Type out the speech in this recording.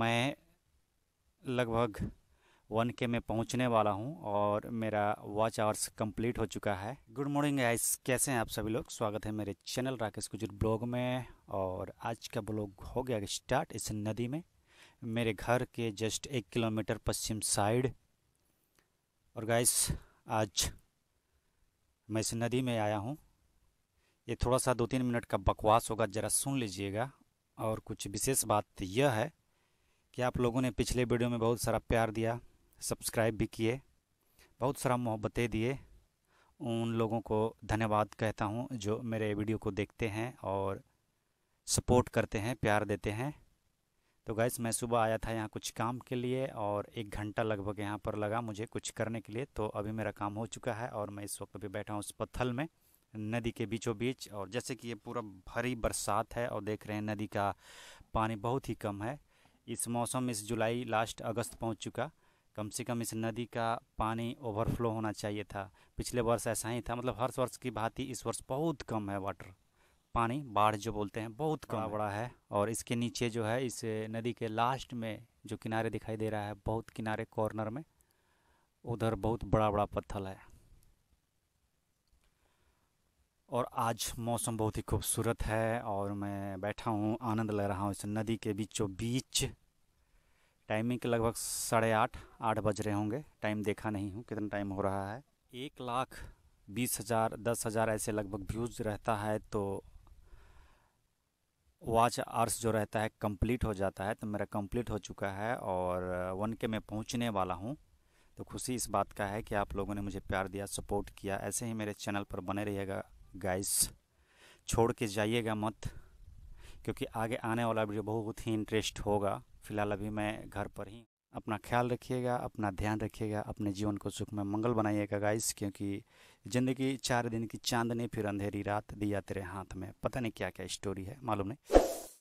मैं लगभग वन के में पहुंचने वाला हूं और मेरा वॉच आवर्स कंप्लीट हो चुका है गुड मॉर्निंग आइस कैसे हैं आप सभी लोग स्वागत है मेरे चैनल राकेश गुजर ब्लॉग में और आज का ब्लॉग हो गया स्टार्ट इस नदी में मेरे घर के जस्ट एक किलोमीटर पश्चिम साइड और गाइस आज मैं इस नदी में आया हूँ ये थोड़ा सा दो तीन मिनट का बकवास होगा ज़रा सुन लीजिएगा और कुछ विशेष बात यह है कि आप लोगों ने पिछले वीडियो में बहुत सारा प्यार दिया सब्सक्राइब भी किए बहुत सारा मोहब्बतें दिए उन लोगों को धन्यवाद कहता हूँ जो मेरे वीडियो को देखते हैं और सपोर्ट करते हैं प्यार देते हैं तो गैस मैं सुबह आया था यहाँ कुछ काम के लिए और एक घंटा लगभग यहाँ पर लगा मुझे कुछ करने के लिए तो अभी मेरा काम हो चुका है और मैं इस वक्त अभी बैठा हूँ उस पत्थल में नदी के बीचों बीच और जैसे कि ये पूरा भरी बरसात है और देख रहे हैं नदी का पानी बहुत ही कम है इस मौसम इस जुलाई लास्ट अगस्त पहुंच चुका कम से कम इस नदी का पानी ओवरफ्लो होना चाहिए था पिछले वर्ष ऐसा ही था मतलब हर वर्ष की भांति इस वर्ष बहुत कम है वाटर पानी बाढ़ जो बोलते हैं बहुत कम बड़ा है और इसके नीचे जो है इस नदी के लास्ट में जो किनारे दिखाई दे रहा है बहुत किनारे कॉर्नर में उधर बहुत बड़ा बड़ा पत्थर है और आज मौसम बहुत ही खूबसूरत है और मैं बैठा हूँ आनंद ले रहा हूँ इस नदी के बीचों बीच टाइमिंग के लगभग साढ़े आठ आठ बज रहे होंगे टाइम देखा नहीं हूँ कितना टाइम हो रहा है एक लाख बीस हज़ार दस हज़ार ऐसे लगभग व्यूज़ रहता है तो वाच आर्स जो रहता है कंप्लीट हो जाता है तो मेरा कंप्लीट हो चुका है और वन के मैं पहुँचने वाला हूँ तो खुशी इस बात का है कि आप लोगों ने मुझे प्यार दिया सपोर्ट किया ऐसे ही मेरे चैनल पर बने रहिएगा गाइस छोड़ के जाइएगा मत क्योंकि आगे आने वाला वीडियो बहुत ही इंटरेस्ट होगा फिलहाल अभी मैं घर पर ही अपना ख्याल रखिएगा अपना ध्यान रखिएगा अपने जीवन को सुख में मंगल बनाइएगा गाइस क्योंकि ज़िंदगी चार दिन की चांदनी फिर अंधेरी रात दिया तेरे हाथ में पता नहीं क्या क्या स्टोरी है मालूम नहीं